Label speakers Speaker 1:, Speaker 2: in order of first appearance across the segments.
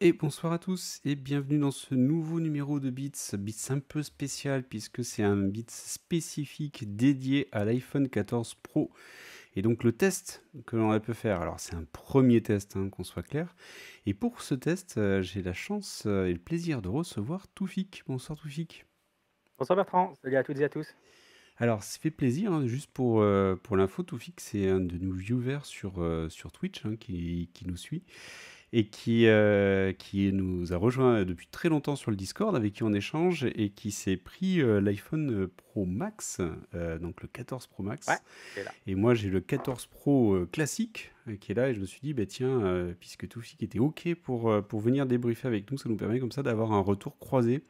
Speaker 1: Et bonsoir à tous et bienvenue dans ce nouveau numéro de Beats, Beats un peu spécial puisque c'est un Beats spécifique dédié à l'iPhone 14 Pro. Et donc le test que l'on a pu faire, alors c'est un premier test hein, qu'on soit clair, et pour ce test euh, j'ai la chance euh, et le plaisir de recevoir Toufik. Bonsoir Toufik. Bonsoir Bertrand, salut à toutes et à tous. Alors, ça fait plaisir, hein, juste pour, euh, pour l'info, Toufik, c'est un de nos viewers sur, sur Twitch hein, qui, qui, nous suit et qui, euh, qui nous a rejoint depuis très longtemps sur le Discord, avec qui on échange, et qui s'est pris euh, l'iPhone euh, Pro Max, donc le 14 Pro Max. et moi, j'ai le 14 Pro classique qui est là, et je me suis dit, bah, tiens, puisque Toufik était OK pour, pour venir débriefer avec nous, ça nous permet comme ça d'avoir un retour croisé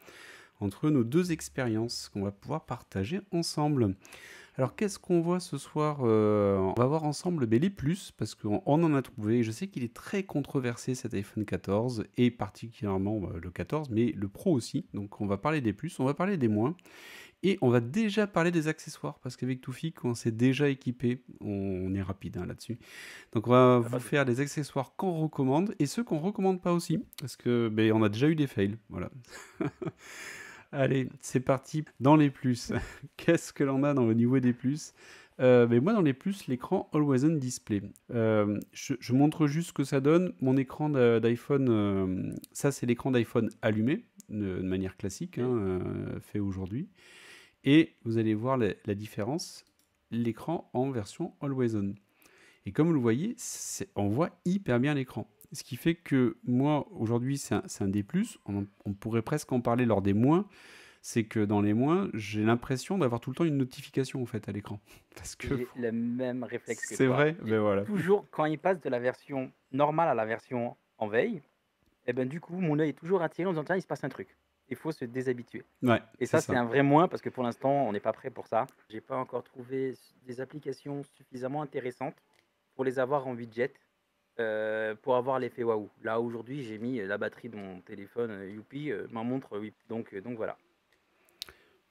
Speaker 1: entre nos deux expériences qu'on va pouvoir partager ensemble. Alors qu'est-ce qu'on voit ce soir euh, On va voir ensemble ben, les plus parce qu'on en a trouvé. Je sais qu'il est très controversé cet iPhone 14 et particulièrement ben, le 14, mais le Pro aussi. Donc on va parler des plus, on va parler des moins et on va déjà parler des accessoires parce qu'avec Toufik on s'est déjà équipé, on, est rapide hein, là-dessus. Donc on va ah, vous faire les accessoires qu'on recommande et ceux qu'on ne recommande pas aussi parce qu'on ben, a déjà eu des fails. Voilà. Allez, c'est parti dans les plus. Qu'est-ce que l'on a dans le niveau des plus mais euh, ben, moi, dans les plus, l'écran Always On Display. Euh, je, montre juste ce que ça donne. Mon écran d'iPhone, euh, ça, c'est l'écran d'iPhone allumé, de, manière classique, hein, fait aujourd'hui. Et vous allez voir la, la différence l'écran en version Always On. Et comme vous le voyez, on voit hyper bien l'écran. Ce qui fait que moi, aujourd'hui, c'est un, des plus. On, pourrait presque en parler lors des moins. C'est que dans les moins, j'ai l'impression d'avoir tout le temps une notification en fait à l'écran.
Speaker 2: Parce que le même réflexe. C'est vrai, mais ben voilà. Toujours quand il passe de la version normale à la version en veille, et eh ben du coup, mon œil est toujours attiré en disant il se passe un truc il faut se déshabituer. Ouais, et ça, c'est un vrai moins parce que pour l'instant, on n'est pas prêt pour ça. J'ai pas encore trouvé des applications suffisamment intéressantes pour les avoir en widget euh, pour avoir l'effet waouh. Là, aujourd'hui, j'ai mis, euh, la batterie de mon téléphone, Yupi euh, youpi, ma montre, oui, donc donc voilà.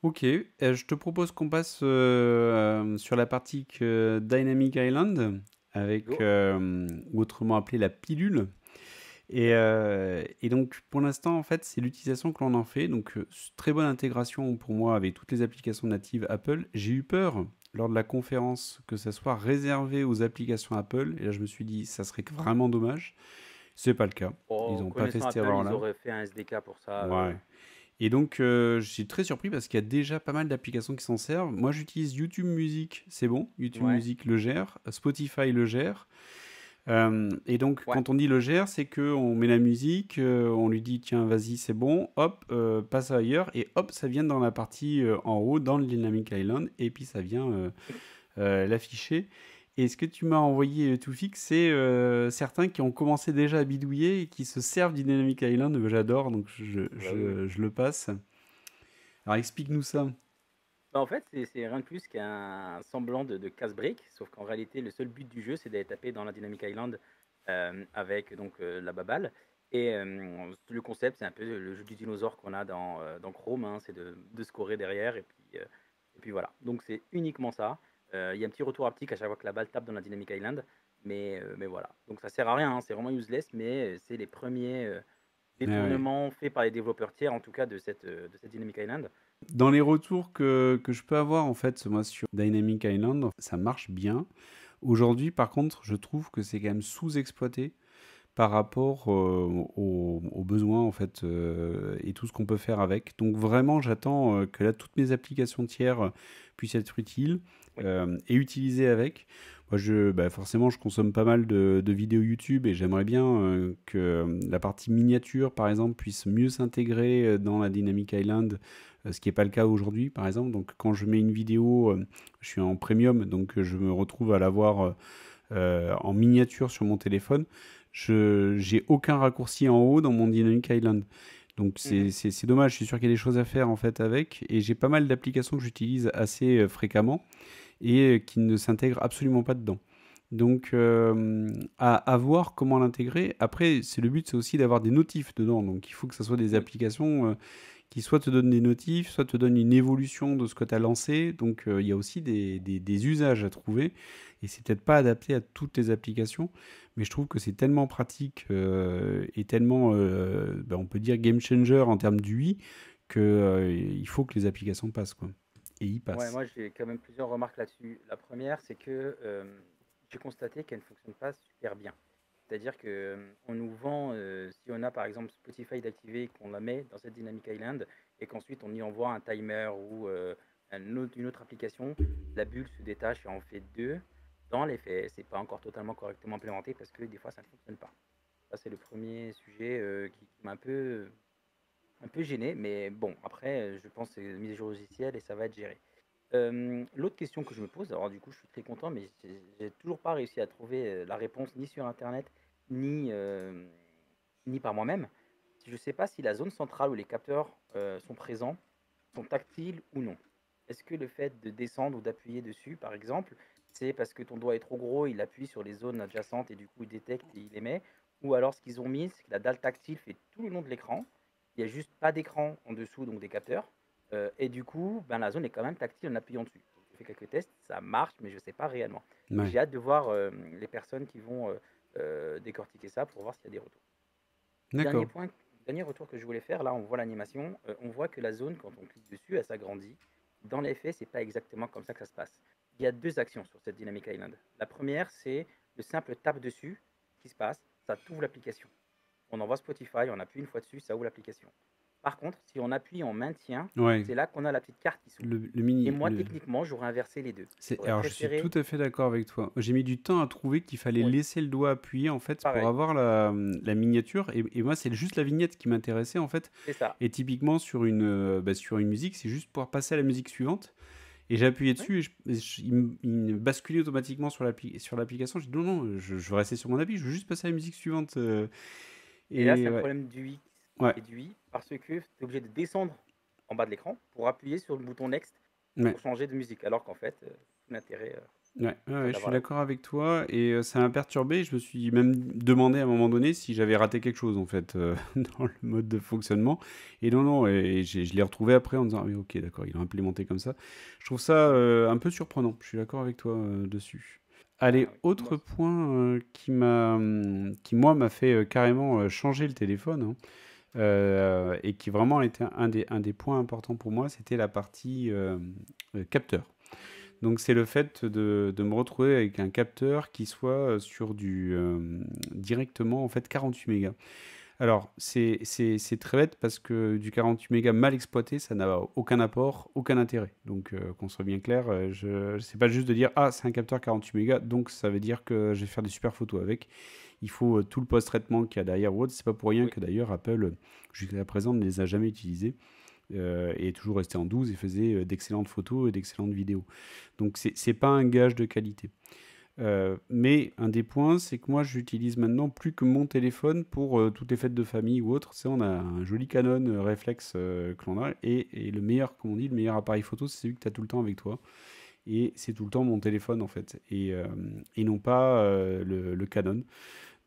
Speaker 1: OK je te propose qu'on passe, sur la partie Dynamic Island avec, ou autrement appelée la pilule et et donc pour l'instant, en fait, c'est l'utilisation que l'on en fait donc très bonne intégration pour moi avec toutes les applications natives Apple. J'ai eu peur lors de la conférence que ça soit réservé aux applications Apple. Et là, je me suis dit, ça serait vraiment dommage. C'est pas le cas. Oh, ils n'ont pas fait cette là Ils auraient fait un SDK pour ça. Euh. Et donc, euh, je suis très surpris parce qu'il y a déjà pas mal d'applications qui s'en servent. Moi, j'utilise YouTube Music, c'est bon. YouTube Music le gère. Spotify le gère. Euh, et donc, quand on dit le gère, c'est qu'on met la musique, euh, on lui dit tiens, vas-y, c'est bon, hop, euh, passe ailleurs, et hop, ça vient dans la partie en haut, dans le Dynamic Island, et puis ça vient l'afficher. Et ce que tu m'as envoyé tout fixe, c'est certains qui ont commencé déjà à bidouiller et qui se servent du Dynamic Island. J'adore, donc je ah bah le passe. Alors explique-nous ça.
Speaker 2: Bah, en fait, c'est rien de plus qu'un semblant de, casse-brique, sauf qu'en réalité, le seul but du jeu, c'est d'aller taper dans la Dynamic Island euh, avec donc euh, la baballe. Et euh, le concept, c'est un peu le jeu du dinosaure qu'on a dans, dans Chrome, hein, c'est de, scorer derrière, et puis, et puis voilà. Donc c'est uniquement ça. Il y a un petit retour haptique à chaque fois que la balle tape dans la Dynamic Island, mais, mais voilà. Donc ça sert à rien, hein, c'est vraiment useless, mais c'est les premiers eh détournements faits par les développeurs tiers, en tout cas de cette, de cette Dynamic Island.
Speaker 1: Dans les retours que, que, je peux avoir en fait moi sur Dynamic Island, ça marche bien. Aujourd'hui, par contre, je trouve que c'est quand même sous-exploité par rapport euh, aux, besoins en fait euh, et tout ce qu'on peut faire avec. Donc vraiment, j'attends euh, que là toutes mes applications tiers puissent être utiles et utilisées avec. Moi, je, bah, forcément, je consomme pas mal de, de vidéos YouTube et j'aimerais bien que la partie miniature, par exemple, puisse mieux s'intégrer dans la Dynamic Island euh, ce qui n'est pas le cas aujourd'hui, par exemple. Donc, quand je mets une vidéo, euh, je suis en premium, donc euh, je me retrouve à l'avoir en miniature sur mon téléphone. Je n'ai aucun raccourci en haut dans mon Dynamic Island. Donc mhm. c'est dommage, je suis sûr qu'il y a des choses à faire en fait avec, et j'ai pas mal d'applications que j'utilise assez fréquemment et qui ne s'intègrent absolument pas dedans. Donc, à, voir comment l'intégrer. Après, c'est le but, c'est aussi d'avoir des notifs dedans. Donc, il faut que ce soit des applications qui soit te donne des notifs, soit te donne une évolution de ce que tu as lancé. Donc euh, il y a aussi des, usages à trouver. Et c'est peut-être pas adapté à toutes les applications, mais je trouve que c'est tellement pratique euh, et tellement, euh, ben, on peut dire, game changer en termes d'UI qu'il faut que les applications passent. Quoi. Et y passent. moi,
Speaker 2: j'ai quand même plusieurs remarques là-dessus. La première, c'est que j'ai constaté qu'elle ne fonctionne pas super bien. C'est-à-dire que mmh, on nous vend, si on a par exemple Spotify d'activer, qu'on la met dans cette Dynamique Island et qu'ensuite on y envoie un timer ou une autre application, la bulle se détache et on fait deux. Dans les ce c'est pas encore totalement correctement implémenté parce que des fois ça ne fonctionne pas. Ça c'est le premier sujet qui, m'a un peu un peu gêné, mais bon après je pense que c'est mise à jour logiciel et ça va être géré. L'autre question que je me pose, alors du coup je suis très content, mais j'ai toujours pas réussi à trouver la réponse ni sur Internet, ni, ni par moi-même. Je ne sais pas si la zone centrale où les capteurs sont présents sont tactiles ou non. Est-ce que le fait de descendre ou d'appuyer dessus, par exemple, c'est parce que ton doigt est trop gros, il appuie sur les zones adjacentes et du coup il détecte et il émet Ou alors ce qu'ils ont mis, c'est que la dalle tactile fait tout le long de l'écran. Il n'y a juste pas d'écran en dessous, donc des capteurs. Euh, et du coup, ben, la zone est quand même tactile en appuyant dessus. J'ai fait quelques tests, ça marche, mais je ne sais pas réellement. J'ai hâte de voir euh, les personnes qui vont euh, décortiquer ça pour voir s'il y a des retours. Dernier point, dernier retour que je voulais faire, là on voit l'animation, on voit que la zone, quand on clique dessus, elle s'agrandit. Dans les faits, ce n'est pas exactement comme ça que ça se passe. Il y a deux actions sur cette Dynamic Island. La première, c'est le simple tape dessus qui se passe, ça ouvre l'application. On envoie Spotify, on appuie une fois dessus, ça ouvre l'application. Par contre, si on appuie en maintien, c'est là qu'on a la petite carte qui s'ouvre. Le, mini, et moi, techniquement, j'aurais inversé les deux. Alors, je suis tout
Speaker 1: à fait d'accord avec toi. J'ai mis du temps à trouver qu'il fallait laisser le doigt appuyé en fait pour avoir la, miniature. Et, moi, c'est juste la vignette qui m'intéressait en fait. Et typiquement sur une, euh, bah, sur une musique, c'est juste pour passer à la musique suivante. Et j'ai appuyé dessus, et, il, basculait automatiquement sur l'application. Je dit non, non, je, veux rester sur mon appui, je veux juste passer à la musique suivante. Euh. et, là, c'est problème du
Speaker 2: 8 parce que tu es obligé de descendre en bas de l'écran pour appuyer sur le bouton Next pour changer de musique. Alors qu'en fait, euh, l'intérêt. Euh, ouais, ouais, je suis
Speaker 1: d'accord avec toi et euh, ça m'a perturbé. Je me suis même demandé à un moment donné si j'avais raté quelque chose en fait dans le mode de fonctionnement. Et non, non, et, je l'ai retrouvé après en disant ah, mais ok, d'accord, il a implémenté comme ça. Je trouve ça un peu surprenant. Je suis d'accord avec toi dessus. Allez, ah autre point qui m'a, hum, qui moi m'a fait carrément changer le téléphone. Hein. Euh, et qui vraiment était un des, points importants pour moi, c'était la partie euh, euh, capteur. Donc c'est le fait de, de, me retrouver avec un capteur qui soit sur du directement en fait 48 mégas. Alors, c'est très bête parce que du 48 mégas mal exploité, ça n'a aucun apport, aucun intérêt. Donc, euh, qu'on soit bien clair, euh, je n'est pas juste de dire Ah, c'est un capteur 48 mégas, donc ça veut dire que je vais faire des super photos avec. Il faut euh, tout le post-traitement qu'il y a derrière Word. C'est pas pour rien que d'ailleurs Apple, jusqu'à présent, ne les a jamais utilisés. et est toujours resté en 12 et faisait d'excellentes photos et d'excellentes vidéos. Donc, c'est pas un gage de qualité. Euh, mais un des points, c'est que moi, j'utilise maintenant plus que mon téléphone pour euh, toutes les fêtes de famille ou autres. on a un joli Canon euh, Reflex réflexe que l'on a, et, le meilleur, comme dit, le meilleur appareil photo, c'est celui que tu as tout le temps avec toi. Et c'est tout le temps mon téléphone en fait, et, non pas le, Canon.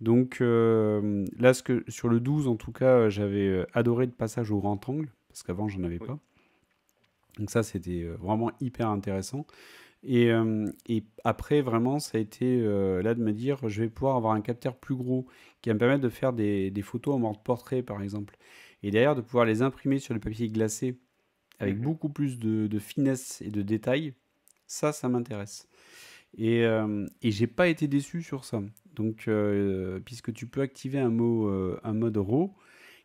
Speaker 1: Donc là, ce que, sur le 12, en tout cas, j'avais adoré le passage au grand angle parce qu'avant, j'en avais pas. Donc ça, c'était vraiment hyper intéressant. Euh, et, après, vraiment, ça a été euh, là de me dire, je vais pouvoir avoir un capteur plus gros qui va me permettre de faire des, photos en mode portrait, par exemple. Et d'ailleurs de pouvoir les imprimer sur le papier glacé avec mhm. beaucoup plus de, finesse et de détails ça, ça m'intéresse. Et, euh, et j'ai pas été déçu sur ça. Donc, puisque tu peux activer un, mot, un mode RAW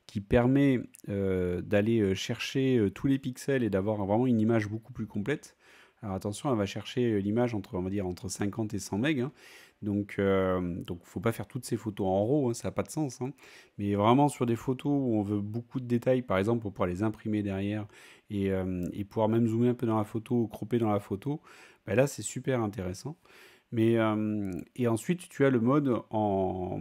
Speaker 1: qui permet d'aller chercher tous les pixels et d'avoir vraiment une image beaucoup plus complète, alors attention, elle va chercher euh, l'image entre, dire, entre 50 et 100 MB. Hein. Donc, il euh, ne donc faut pas faire toutes ces photos en RAW, hein, ça n'a pas de sens. Hein. Mais vraiment sur des photos où on veut beaucoup de détails, par exemple pour pouvoir les imprimer derrière et, euh, pouvoir même zoomer un peu dans la photo, cropper dans la photo, ben là c'est super intéressant. Mais, euh, et ensuite, tu as le mode en,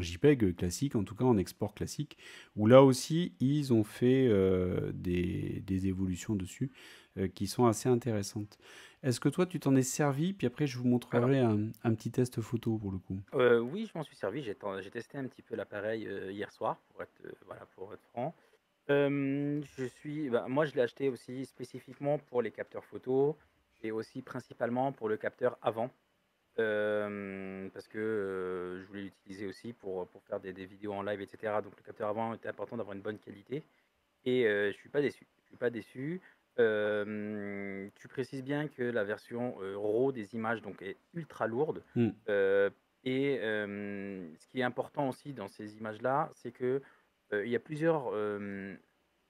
Speaker 1: JPEG classique, en tout cas en export classique, où là aussi, ils ont fait euh, des, évolutions dessus euh, qui sont assez intéressantes. Est-ce que toi, tu t'en es servi Puis après, je vous montrerai un, petit test photo pour le coup.
Speaker 2: oui, je m'en suis servi. J'ai testé un petit peu l'appareil hier soir, pour être, voilà, pour franc. je suis, bah, moi, je l'ai acheté aussi spécifiquement pour les capteurs photos et aussi principalement pour le capteur avant parce que je voulais l'utiliser aussi pour, pour faire des, vidéos en live, etc. Donc le capteur avant était important d'avoir une bonne qualité. Et je suis pas déçu. Je suis pas déçu. tu précises bien que la version RAW des images donc, est ultra lourde. Mmh. et ce qui est important aussi dans ces images-là, c'est que il y a plusieurs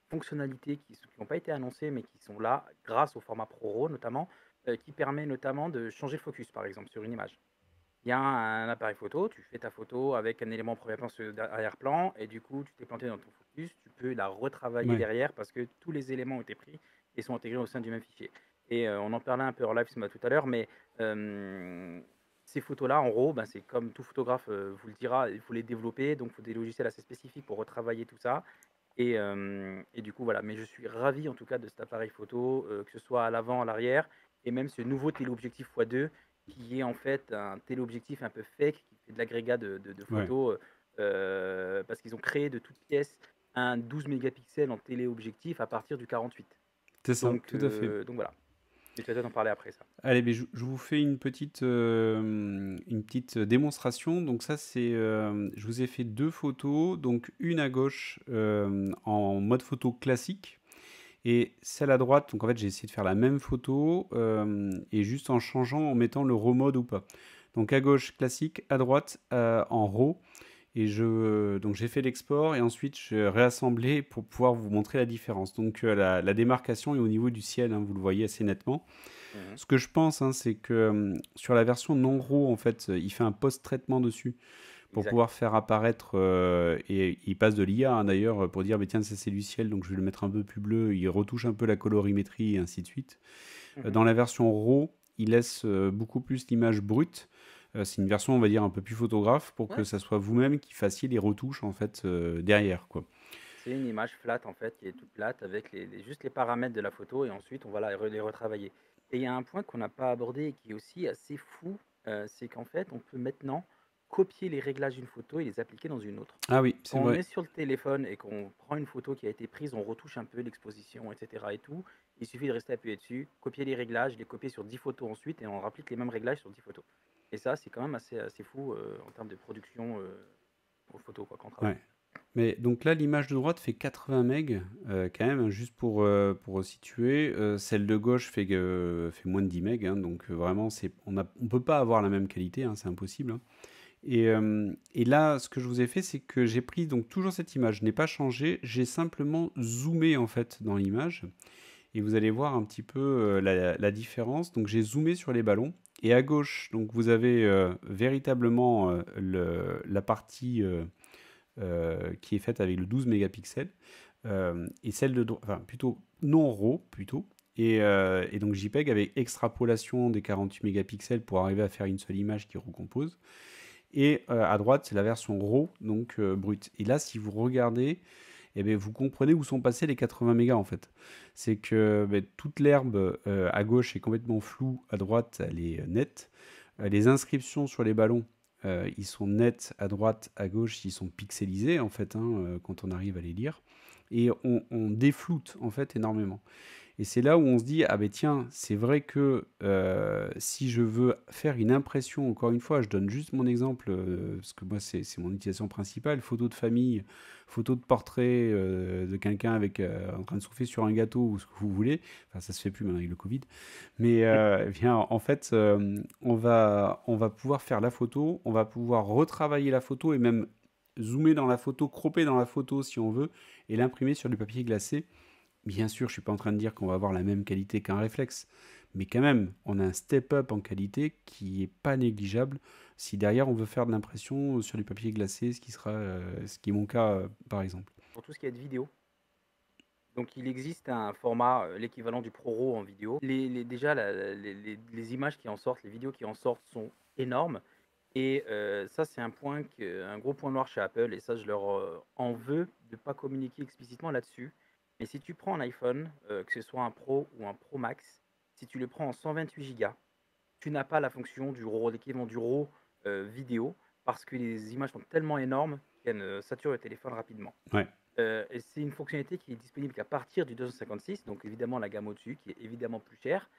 Speaker 2: fonctionnalités qui n'ont pas été annoncées, mais qui sont là grâce au format Pro RAW notamment. Euh, qui permet notamment de changer le focus, par exemple, sur une image. Il y a un, appareil photo, tu fais ta photo avec un élément premier plan sur arrière-plan, et du coup, tu t'es planté dans ton focus, tu peux la retravailler derrière parce que tous les éléments ont été pris et sont intégrés au sein du même fichier. Et euh, on en parlait un peu en live tout à l'heure, mais ces photos-là, en gros, ben, c'est comme tout photographe euh, vous le dira, il faut les développer, donc il faut des logiciels assez spécifiques pour retravailler tout ça. Et, et, du coup, voilà, mais je suis ravi en tout cas de cet appareil photo, que ce soit à l'avant, à l'arrière et même ce nouveau téléobjectif x2 qui est en fait un téléobjectif un peu fake qui fait de l'agrégat de, photos euh, parce qu'ils ont créé de toutes pièces un 12 mégapixels en téléobjectif à partir du 48. C'est ça, donc, tout à fait. Euh, donc voilà. je vais peut-être en parler après ça.
Speaker 1: Allez, je, vous fais une petite, euh, une petite démonstration. Donc ça, c'est, je vous ai fait deux photos. Donc une à gauche en mode photo classique. Et celle à droite, donc en fait j'ai essayé de faire la même photo, euh, et juste en changeant, en mettant le RAW mode ou pas. Donc à gauche classique, à droite euh, en RAW. Et je, euh, donc j'ai fait l'export et ensuite je réassemblé pour pouvoir vous montrer la différence. Donc la, la, démarcation est au niveau du ciel, hein, vous le voyez assez nettement. Mhm. Ce que je pense, hein, c'est que sur la version non RAW, en fait, il fait un post-traitement dessus pour pouvoir faire apparaître, euh, et il passe de l'IA hein, d'ailleurs, euh, pour dire, mais tiens, ça c'est du ciel, donc je vais le mettre un peu plus bleu, il retouche un peu la colorimétrie et ainsi de suite. Euh, mhm. Dans la version RAW, il laisse beaucoup plus l'image brute. c'est une version, on va dire, un peu plus photographe pour que ça soit vous-même qui fassiez les retouches en fait derrière. quoi.
Speaker 2: C'est une image plate en fait, qui est toute plate avec les, juste les paramètres de la photo et ensuite on va la, les retravailler. Et il y a un point qu'on n'a pas abordé et qui est aussi assez fou, c'est qu'en fait on peut maintenant copier les réglages d'une photo et les appliquer dans une autre. Ah oui, c'est vrai. Quand on est sur le téléphone et qu'on prend une photo qui a été prise, on retouche un peu l'exposition, etc. et tout. Il suffit de rester appuyé dessus, copier les réglages, les copier sur 10 photos ensuite et on applique les mêmes réglages sur 10 photos. Et ça, c'est quand même assez, fou euh, en termes de production aux euh, photos quoi,
Speaker 1: Mais donc là, l'image de droite fait 80 MB euh, quand même, hein, juste pour, pour situer. celle de gauche fait, fait moins de 10 MB, hein, donc vraiment, on ne peut pas avoir la même qualité, hein, c'est impossible. Euh, et, là, ce que je vous ai fait, c'est que j'ai pris donc toujours cette image. Je n'ai pas changé, j'ai simplement zoomé en fait dans l'image. Et vous allez voir un petit peu euh, la, différence. Donc j'ai zoomé sur les ballons. Et à gauche, donc vous avez euh, véritablement la partie qui est faite avec le 12 mégapixels. et celle de enfin plutôt non RAW plutôt. Et, et donc JPEG avec extrapolation des 48 mégapixels pour arriver à faire une seule image qui recompose. Et euh, à droite, c'est la version RAW, donc euh, brute. Et là, si vous regardez, et eh bien, vous comprenez où sont passés les 80 mégas en fait. C'est que ben, toute l'herbe euh, à gauche est complètement floue, à droite, elle est nette. les inscriptions sur les ballons, ils sont nets à droite, à gauche, ils sont pixelisés en fait hein, quand on arrive à les lire. Et on, on défloute en fait énormément. Et c'est là où on se dit, ah ben tiens, c'est vrai que euh, si je veux faire une impression, encore une fois, je donne juste mon exemple, euh, parce que moi c'est mon utilisation principale, photo de famille, photo de portrait euh, de quelqu'un avec en train de souffler sur un gâteau ou ce que vous voulez, enfin ça se fait plus maintenant avec le Covid, mais eh bien en fait on, va, on va pouvoir faire la photo, on va pouvoir retravailler la photo et même zoomer dans la photo, cropper dans la photo si on veut, et l'imprimer sur du papier glacé. Bien sûr, je suis pas en train de dire qu'on va avoir la même qualité qu'un réflexe, mais quand même, on a un step-up en qualité qui est pas négligeable si derrière on veut faire de l'impression sur du papier glacé, ce qui sera, euh, ce qui est mon cas euh, par exemple.
Speaker 2: Pour tout ce qui est de vidéo, donc il existe un format, euh, l'équivalent du ProRAW en vidéo. Les, déjà, les, images qui en sortent, les vidéos qui en sortent sont énormes. Et ça, c'est un, point un gros point noir chez Apple. Et ça, je leur en veux de ne pas communiquer explicitement là-dessus. Mais si tu prends un iPhone, euh, que ce soit un Pro ou un Pro Max, si tu le prends en 128 Go, tu n'as pas la fonction du RAW, du RAW euh, vidéo, parce que les images sont tellement énormes qu'elles saturent le téléphone rapidement. Euh, c'est une fonctionnalité qui est disponible qu'à partir du 256, donc évidemment la gamme au-dessus, qui est évidemment plus chère.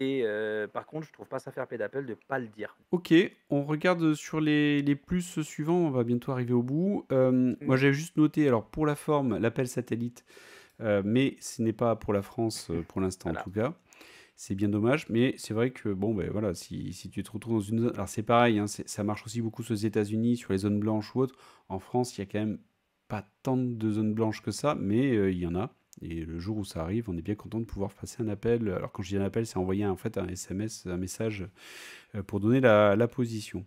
Speaker 2: Et par contre, je trouve pas ça faire paix d'Apple de pas le dire.
Speaker 1: Ok, on regarde sur les, plus suivants, on va bientôt arriver au bout. Moi, j'avais juste noté, alors pour la forme, l'appel satellite, euh, mais ce n'est pas pour la France euh, pour l'instant en tout cas. C'est bien dommage, mais c'est vrai que bon, ben voilà, si, tu te retrouves dans une zone, alors c'est pareil, hein, ça marche aussi beaucoup aux États-Unis sur les zones blanches ou autres. En France, il n'y a quand même pas tant de zones blanches que ça, mais euh, il y en a. Et le jour où ça arrive, on est bien content de pouvoir passer un appel. Alors quand je dis un appel, c'est envoyer en fait un SMS, un message pour donner la position.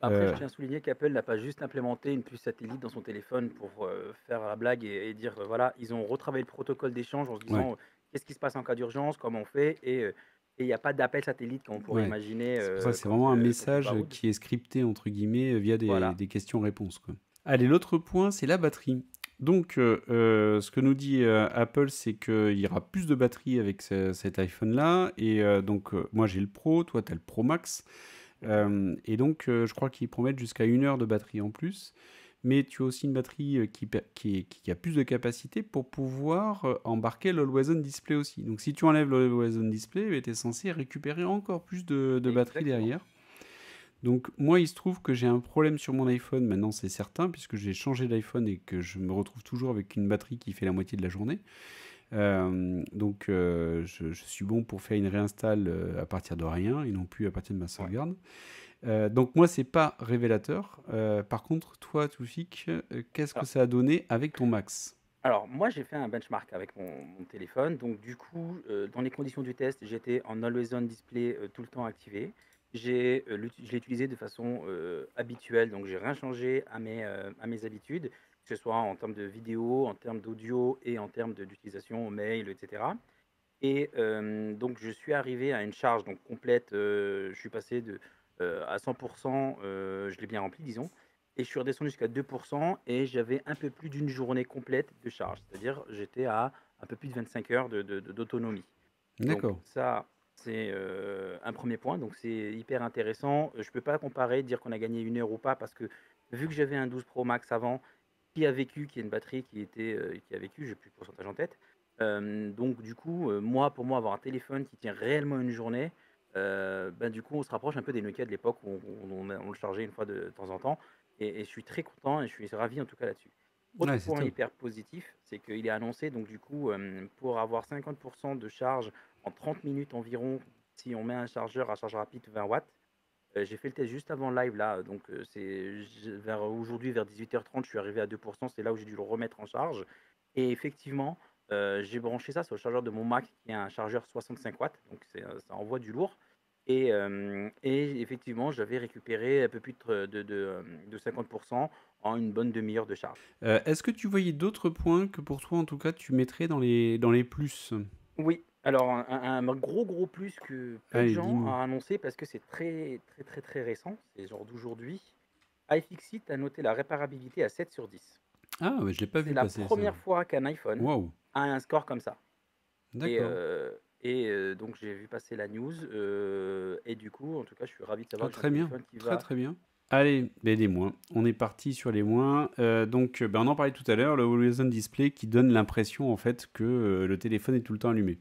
Speaker 1: Après, je euh, tiens
Speaker 2: à souligner qu'Apple n'a pas juste implémenté une puce satellite dans son téléphone pour euh, faire la blague et, dire voilà, ils ont retravaillé le protocole d'échange en se disant euh, qu'est-ce qui se passe en cas d'urgence, comment on fait et il n'y a pas d'appel satellite qu'on pourrait imaginer. C'est c'est vraiment un message
Speaker 1: qui est scripté, entre guillemets, via des, questions-réponses. Allez, l'autre point, c'est la batterie. Donc, ce que nous dit Apple, c'est qu'il y aura plus de batterie avec cet iPhone-là. Et donc, moi, j'ai le Pro, toi, tu as le Pro Max. Euh, et donc, euh, je crois qu'ils promettent jusqu'à une heure de batterie en plus mais tu as aussi une batterie euh, qui, a plus de capacité pour pouvoir embarquer l'Always On Display aussi. Donc si tu enlèves l'Always On Display, eh tu es censé récupérer encore plus de, de batterie derrière. Donc moi, il se trouve que j'ai un problème sur mon iPhone, maintenant c'est certain, puisque j'ai changé d'iPhone et que je me retrouve toujours avec une batterie qui fait la moitié de la journée. Euh, donc, euh, je, suis bon pour faire une réinstall euh, à partir de rien et non plus à partir de ma sauvegarde. donc moi, c'est pas révélateur. par contre, toi, Toufik, qu'est-ce que ça a donné avec ton max
Speaker 2: Alors moi, j'ai fait un benchmark avec mon, mon téléphone. Donc du coup, dans les conditions du test, j'étais en always on display tout le temps activé. J'ai, je l'ai utilisé de façon habituelle, donc j'ai rien changé à mes, à mes habitudes que ce soit en termes de vidéo, en termes d'audio et en termes d'utilisation au mail, etc. Et euh, donc, je suis arrivé à une charge donc, complète. Euh, je suis passé de, euh, à 100%, je l'ai bien rempli, disons. Et je suis redescendu jusqu'à 2% et j'avais un peu plus d'une journée complète de charge. C'est-à-dire, j'étais à un peu plus de 25 heures d'autonomie. De, d'autonomie. D'accord. Ça, c'est un premier point. Donc, c'est hyper intéressant. Je ne peux pas comparer, dire qu'on a gagné une heure ou pas, parce que vu que j'avais un 12 Pro Max avant, qui a vécu, qui a une batterie qui, était, euh, qui a vécu, j'ai plus de pourcentage en tête. donc du coup, euh, moi, pour moi, avoir un téléphone qui tient réellement une journée, euh, ben, du coup, on se rapproche un peu des Nokia de l'époque où on, le chargeait une fois de, temps en temps. Et, je suis très content et je suis ravi en tout cas là-dessus. Autre point hyper positif, c'est qu'il est annoncé, donc du coup, pour avoir 50% de charge en 30 minutes environ, si on met un chargeur à charge rapide 20 watts, j'ai fait le test juste avant live là, donc c'est vers aujourd'hui vers 18h30, je suis arrivé à 2%, c'est là où j'ai dû le remettre en charge. Et effectivement, j'ai branché ça sur le chargeur de mon Mac qui est un chargeur 65 watts, donc ça envoie du lourd. Et, effectivement, j'avais récupéré un peu plus de, de, de 50% en une bonne demi-heure de charge.
Speaker 1: Est-ce que tu voyais d'autres points que pour toi, en tout cas, tu mettrais dans les, dans les plus
Speaker 2: Oui, alors, un, gros, gros plus que peu de gens a annoncé parce que c'est très, très, très, très récent. C'est genre d'aujourd'hui. iFixit a noté la réparabilité à 7 sur 10. Ah, mais je l'ai pas vu passer. C'est la première fois qu'un iPhone a un score comme ça. D'accord. Euh, et, euh, donc, j'ai vu passer la news. Euh, et du coup, en tout cas, je suis ravi de savoir ah, que très bien. un qui très, très bien.
Speaker 1: Allez, les ben, moins. On est parti sur les moins. Euh, donc, euh, ben, on en parlait tout à l'heure, le horizon Display qui donne l'impression en fait que euh, le téléphone est tout le temps allumé.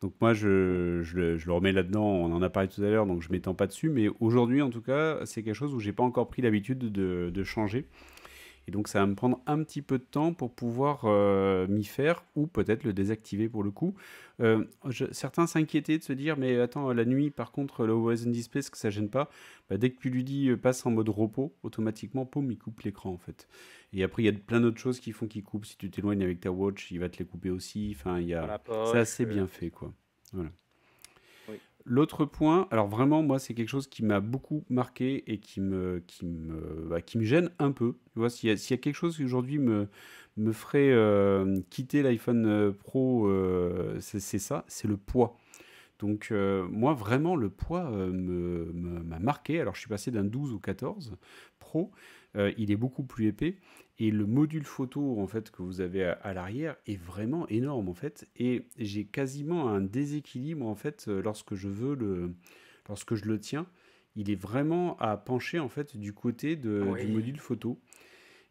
Speaker 1: Donc moi, je, le remets là-dedans. On en a parlé tout à l'heure, donc je m'étends pas dessus. Mais aujourd'hui, en tout cas, c'est quelque chose où j'ai pas encore pris l'habitude de changer. Et donc ça va me prendre un petit peu de temps pour pouvoir euh, m'y faire ou peut-être le désactiver pour le coup. Euh, certains s'inquiétaient de se dire mais attends la nuit par contre le Horizon Display ce que ça gêne pas. Bah, dès que tu lui dis euh, passe en mode repos, automatiquement poum il coupe l'écran en fait. Et après il y a plein d'autres choses qui font qu'il coupe. Si tu t'éloignes avec ta watch, il va te les couper aussi. Enfin il a c'est assez bien fait quoi. Voilà. L'autre point, alors vraiment, moi, c'est quelque chose qui m'a beaucoup marqué et qui me, qui me, bah, gêne un peu. Tu s'il y, a quelque chose qui aujourd'hui me, ferait euh, quitter l'iPhone euh, Pro, euh, c'est ça, c'est le poids. Donc, moi, vraiment, le poids m'a marqué. Alors, je suis passé d'un 12 au 14 Pro. Euh, il est beaucoup plus épais et le module photo en fait que vous avez à, l'arrière est vraiment énorme en fait et j'ai quasiment un déséquilibre en fait euh, lorsque je veux le lorsque je le tiens, il est vraiment à pencher en fait du côté ah du module photo.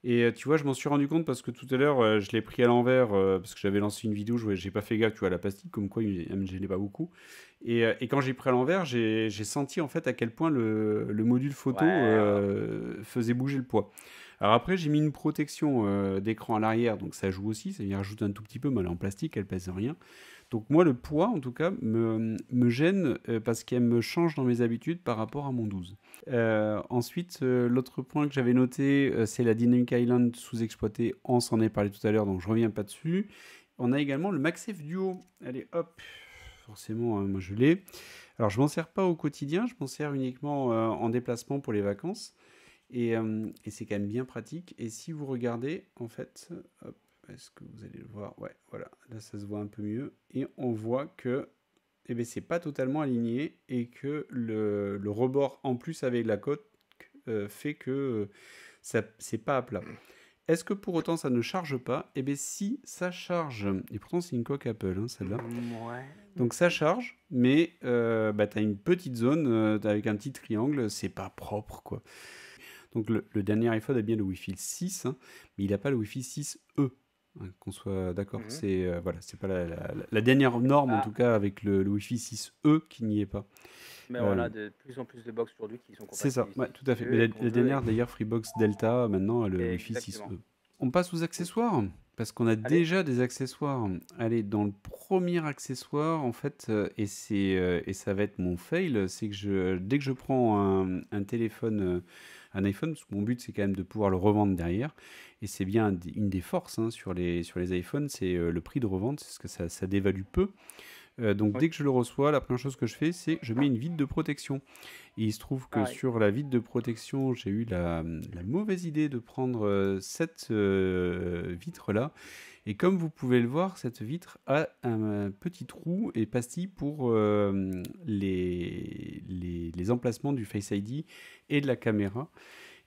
Speaker 1: Et euh, tu vois, je m'en suis rendu compte parce que tout à l'heure, euh, je l'ai pris à l'envers euh, parce que j'avais lancé une vidéo, je j'ai pas fait gaffe, tu vois, à la pastille, comme quoi il, ne me gênait pas beaucoup. Et, et quand j'ai pris à l'envers, j'ai senti en fait à quel point le, le module photo faisait bouger le poids. Alors après, j'ai mis une protection d'écran à l'arrière, donc ça joue aussi, ça y rajoute un tout petit peu, mais elle est en plastique, elle pèse rien. Donc moi, le poids, en tout cas, me, gêne euh, parce qu'elle me change dans mes habitudes par rapport à mon 12. Euh, ensuite, euh, l'autre point que j'avais noté, c'est la Dynamic Island sous-exploitée. On s'en est parlé tout à l'heure, donc je reviens pas dessus. On a également le MaxF Duo. Allez, hop, forcément, hein, moi je l'ai. Alors je m'en sers pas au quotidien, je m'en sers uniquement en déplacement pour les vacances. Et, et c'est quand même bien pratique. Et si vous regardez, en fait, est-ce que vous allez le voir Ouais, voilà. Là, ça se voit un peu mieux. Et on voit que ce eh n'est ben, c'est pas totalement aligné et que le, rebord en plus avec la côte euh, fait que euh, ce n'est pas à plat. Est-ce que pour autant ça ne charge pas Eh bien si ça charge, et pourtant c'est une coque Apple hein, celle-là. Donc ça charge, mais euh, bah, tu as une petite zone avec un petit triangle, c'est pas propre quoi. Donc le, dernier iPhone a bien le Wi-Fi 6, hein, mais il n'a pas le Wi-Fi 6E. Qu'on soit d'accord, mhm. c'est euh, voilà, c'est pas la, dernière norme en ah. tout cas avec le, WiFi Wi-Fi 6E qui n'y est pas. Mais on a euh,
Speaker 2: de plus en plus de box aujourd'hui qui sont compatibles. C'est ça, tout à fait. Mais la, euh, dernière d'ailleurs
Speaker 1: Freebox Delta maintenant a le Wi-Fi 6E. On passe aux accessoires parce qu'on a déjà des accessoires. Allez, dans le premier accessoire, en fait, euh, et, c'est, euh, et ça va être mon fail, c'est que je, dès que je prends un, téléphone, euh, un iPhone, parce que mon but c'est quand même de pouvoir le revendre derrière, et c'est bien une des forces hein, sur, les, sur les iPhones, c'est le prix de revente, c'est ce que ça, ça dévalue peu. Euh, donc dès que je le reçois, la première chose que je fais, c'est je mets une vide de protection. il se trouve que ah sur la vide de protection, j'ai eu la, mauvaise idée de prendre euh, cette euh, vitre-là. Et comme vous pouvez le voir, cette vitre a un petit trou et pastille pour les, les, emplacements du Face ID et de la caméra.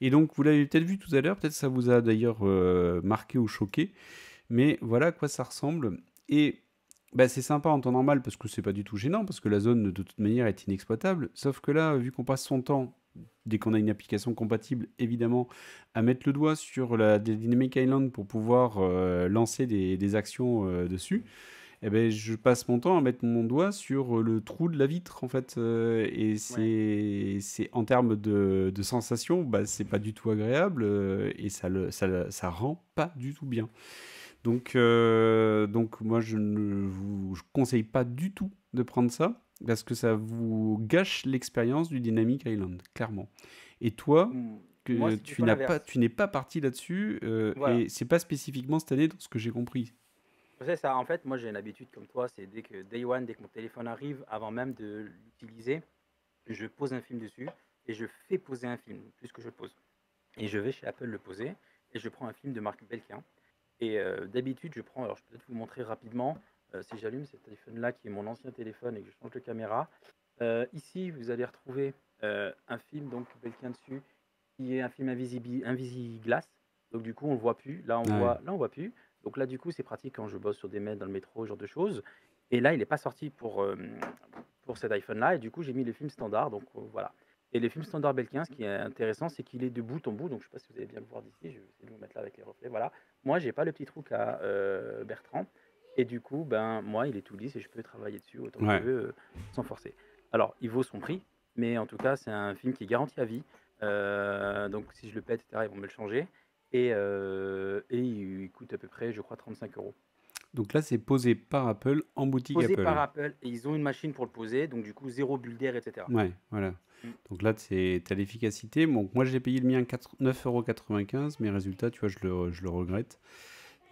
Speaker 1: Et donc, vous l'avez peut-être vu tout à l'heure, peut-être ça vous a d'ailleurs marqué ou choqué. Mais voilà à quoi ça ressemble. Et bah, c'est sympa en temps normal parce que c'est pas du tout gênant, parce que la zone de toute manière est inexploitable. Sauf que là, vu qu'on passe son temps, dès qu'on a une application compatible, évidemment, à mettre le doigt sur la Dynamic Island pour pouvoir euh, lancer des, actions euh, dessus. et eh ben, je passe mon temps à mettre mon doigt sur euh, le trou de la vitre, en fait. et c'est, en termes de, sensation, bah, c'est pas du tout agréable et ça, le, ça, ça rend pas du tout bien. Donc, euh, donc moi, je ne vous conseille pas du tout de prendre ça parce que ça vous gâche l'expérience du Dynamic Island, clairement. Et toi, hmm. tu n'es pas parti là-dessus euh, et c'est pas spécifiquement cette année, dans ce que j'ai compris.
Speaker 2: C'est ça. En fait, moi, j'ai une habitude comme toi, c'est dès que day one, dès que mon téléphone arrive, avant même de l'utiliser, je pose un film dessus et je fais poser un film, plus que je le pose. Et je vais chez Apple le poser et je prends un film de Marc Belkin et d'habitude, je prends, alors je peux peut-être vous montrer rapidement, si j'allume cet iPhone-là, qui est mon ancien téléphone et que je change de caméra. ici, vous allez retrouver un film, donc Belkin dessus, qui est un film invisible, Donc du coup, on ne le voit plus. Là, on ah voit, là, on voit plus. Donc là, du coup, c'est pratique quand je bosse sur des mètres dans le métro, ce genre de choses. Et là, il n'est pas sorti pour, pour cet iPhone-là. Et du coup, j'ai mis les films standards. Donc euh, voilà. Et les films standard Belkin, ce qui est intéressant, c'est qu'il est de bout en bout. Donc, je ne sais pas si vous allez bien le voir d'ici. Je vais essayer de vous mettre là avec les reflets. Voilà. Moi, j'ai pas le petit trou à euh, Bertrand. Et du coup, ben, moi, il est tout lisse et je peux travailler dessus autant que je veux, euh, sans forcer. Alors, il vaut son prix, mais en tout cas, c'est un film qui est garanti à vie. Euh, donc, si je le pète, etc., ils vont me le changer. Et, et il coûte à peu près, je crois, 35 euros.
Speaker 1: Donc là, c'est posé par Apple en boutique posé Apple. Posé par
Speaker 2: Apple. Et ils ont une machine pour le poser, donc du coup, zéro bulle d'air, etc. Ouais,
Speaker 1: voilà. Donc là, tu as l'efficacité. Bon, moi, j'ai payé le mien 9,95€, mais résultat, tu vois, je le, regrette.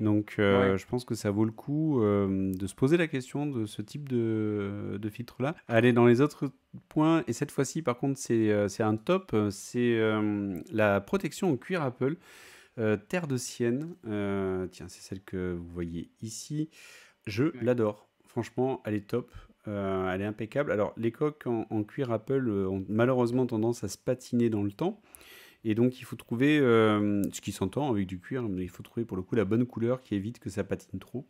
Speaker 1: Donc, euh, je pense que ça vaut le coup euh, de se poser la question de ce type de, filtre-là. Allez, dans les autres points, et cette fois-ci, par contre, c'est euh, un top, c'est la protection au cuir Apple. terre de sienne, tiens, c'est celle que vous voyez ici. Je l'adore. Franchement, elle est top. Euh, elle est impeccable. Alors, les coques en, cuir Apple euh, ont malheureusement tendance à se patiner dans le temps. Et donc, il faut trouver, euh, ce qui s'entend avec du cuir, il faut trouver pour le coup la bonne couleur qui évite que ça patine trop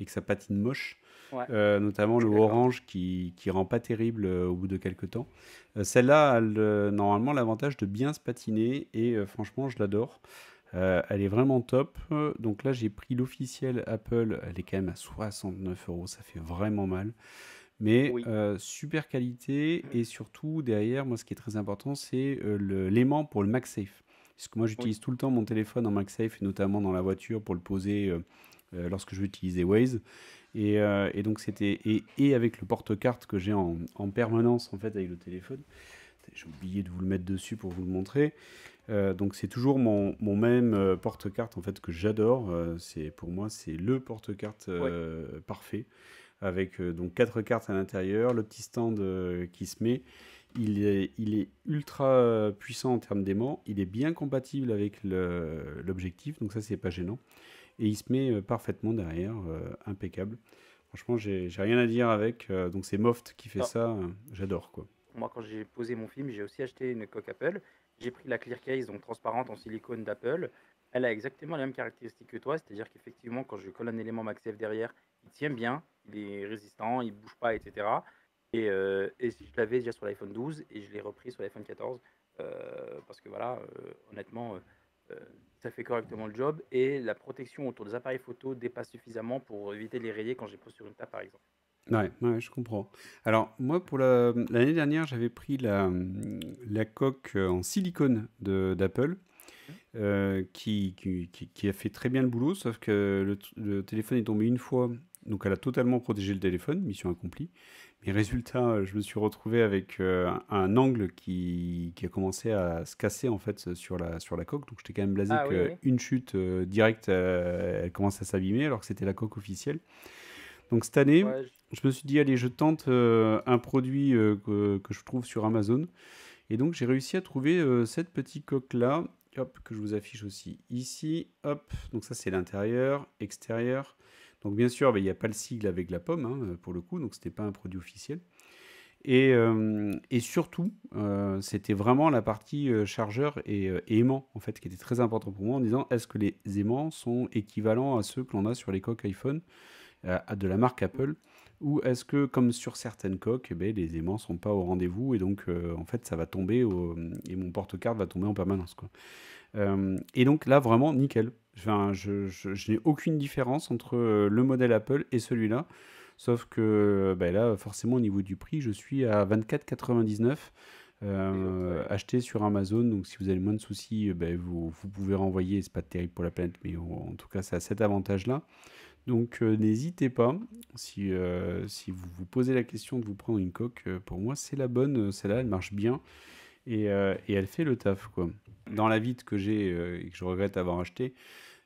Speaker 1: et que ça patine moche. notamment le orange qui, qui rend pas terrible au bout de quelques temps. Celle-là, a normalement l'avantage de bien se patiner et franchement, je l'adore. elle est vraiment top. Donc là, j'ai pris l'officiel Apple. Elle est quand même à 69 euros. Ça fait vraiment mal mais euh, super qualité et surtout derrière, moi ce qui est très important, c'est euh, l'aimant pour le MagSafe. Parce que moi j'utilise tout le temps mon téléphone en MagSafe et notamment dans la voiture pour le poser euh, lorsque je vais utiliser Waze. Et, donc c'était et, avec le porte-carte que j'ai en, permanence en fait avec le téléphone. J'ai oublié de vous le mettre dessus pour vous le montrer. donc c'est toujours mon, même porte-carte en fait que j'adore. c'est pour moi c'est le porte-carte parfait avec euh, donc quatre cartes à l'intérieur, le petit stand euh, qui se met. Il est, ultra euh, puissant en termes d'aimant, il est bien compatible avec l'objectif, donc ça c'est pas gênant. Et il se met parfaitement derrière, impeccable. Franchement, j'ai rien à dire avec, donc c'est Moft qui fait ça, j'adore
Speaker 2: quoi. Moi quand j'ai posé mon film, j'ai aussi acheté une coque Apple, j'ai pris la clear case, donc transparente en silicone d'Apple. Elle a exactement les mêmes caractéristiques que toi, c'est-à-dire qu'effectivement quand je colle un élément MaxF derrière, il tient bien, il est résistant, il bouge pas, etc. Et, euh, je l'avais déjà sur l'iPhone 12 et je l'ai repris sur l'iPhone 14 euh, parce que voilà, euh, honnêtement, euh, ça fait correctement le job et la protection autour des appareils photo dépasse suffisamment pour éviter les rayer quand j'ai les sur une table par exemple.
Speaker 1: Ouais, je comprends. Alors, moi, pour l'année dernière, j'avais pris la, coque en silicone d'Apple. Mmh. qui, a fait très bien le boulot, sauf que le téléphone est tombé une fois donc elle a totalement protégé le téléphone, mission accomplie. Mais résultat, je me suis retrouvé avec euh, un angle qui, a commencé à se casser en fait sur la, sur la coque. Donc j'étais quand même blasé que ah qu'une chute euh, directe, euh, elle commence à s'abîmer alors que c'était la coque officielle. Donc cette année, je... me suis dit, allez, je tente un produit que, je trouve sur Amazon. Et donc j'ai réussi à trouver cette petite coque-là, que je vous affiche aussi ici. Hop, donc ça c'est l'intérieur, extérieur donc bien sûr, ben, il n'y a pas le sigle avec la pomme, hein, pour le coup, donc ce n'était pas un produit officiel. Et, euh, surtout, euh, c'était vraiment la partie euh, chargeur et, aimant, en fait, qui était très important pour moi, en disant, est-ce que les aimants sont équivalents à ceux que l'on a sur les coques iPhone de la marque Apple ou est-ce que, comme sur certaines coques, eh ben, les aimants ne sont pas au rendez-vous et donc en fait ça va tomber et mon porte-carte va tomber en permanence et donc là vraiment nickel. Enfin, je, n'ai aucune différence entre euh, le modèle Apple et celui-là. Sauf que euh, bah, là, forcément, au niveau du prix, je suis à 24,99 euh, acheté sur Amazon. Donc, si vous avez moins de soucis, bah, vous, pouvez renvoyer. Ce n'est pas terrible pour la planète, mais en, tout cas, ça a cet avantage-là. Donc, n'hésitez pas. si vous vous posez la question de vous prendre une coque, pour moi, c'est la bonne. Celle-là, elle marche bien. Euh, et, elle fait le taf. Quoi. Dans la vite que j'ai euh, et que je regrette d'avoir acheté,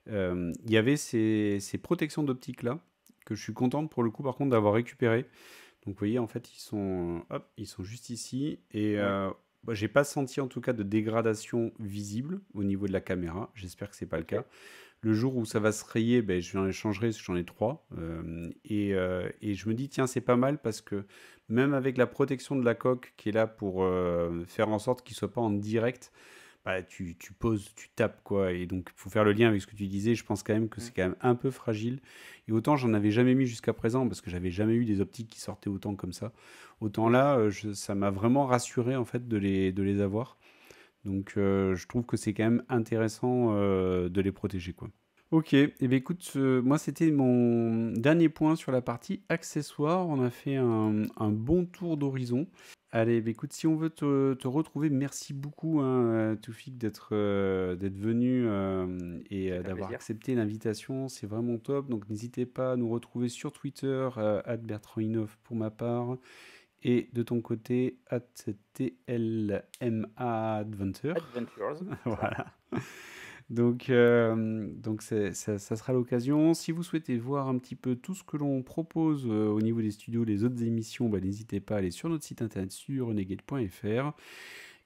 Speaker 1: il euh, y avait ces, protections d'optique là que je suis contente pour le coup par contre d'avoir récupéré. Donc vous voyez en fait ils sont ils sont juste ici et bah, j'ai pas senti en tout cas de dégradation visible au niveau de la caméra. J'espère que c'est pas le cas. Le jour où ça va se rayer, ben, les changerai, j'en ai trois. Euh, et, euh, et, je me dis, tiens, c'est pas mal parce que même avec la protection de la coque qui est là pour euh, faire en sorte qu'il soit pas en direct, ah, tu, poses, tu tapes, quoi. Et donc, il faut faire le lien avec ce que tu disais. Je pense quand même que c'est quand même un peu fragile. Et autant, j'en avais jamais mis jusqu'à présent, parce que j'avais jamais eu des optiques qui sortaient autant comme ça. Autant là, euh, ça m'a vraiment rassuré, en fait, de les, avoir. Donc, euh, je trouve que c'est quand même intéressant euh, de les protéger, quoi. Ok, et eh bien écoute, moi c'était mon dernier point sur la partie accessoires. On a fait un bon tour d'horizon. Allez, bah, écoute, si on veut te, retrouver, merci beaucoup, hein, euh, Tufik, euh, d'être venu euh, et d'avoir accepté l'invitation. C'est vraiment top. Donc, n'hésitez pas à nous retrouver sur Twitter, @bertrandinov pour ma part, et de ton côté, at TLMA Adventures. voilà. Donc, euh, ça, sera l'occasion. Si vous souhaitez voir un petit peu tout ce que l'on propose euh, au niveau des studios, les autres émissions, bah, n'hésitez pas à aller sur notre site internet sur renegade.fr.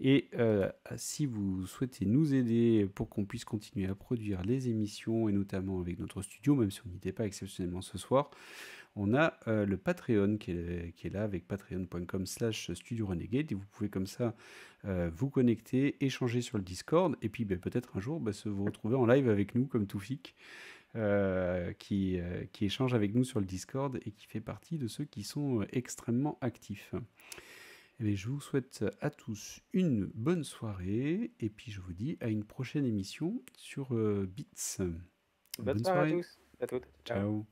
Speaker 1: Et euh, si vous souhaitez nous aider pour qu'on puisse continuer à produire les émissions, et notamment avec notre studio, même si on n'y était pas exceptionnellement ce soir, on a euh, le Patreon qui est, là avec patreon.com slash studio renegade et vous pouvez comme ça euh, vous connecter, échanger sur le Discord et puis ben, peut-être un jour ben, se retrouver en live avec nous comme Toufik euh, qui, échange avec nous sur le Discord et qui fait partie de ceux qui sont extrêmement actifs. et eh je vous souhaite à tous une bonne soirée et puis je vous dis à une prochaine émission sur Beats. Bonne, soirée à tous. Ciao.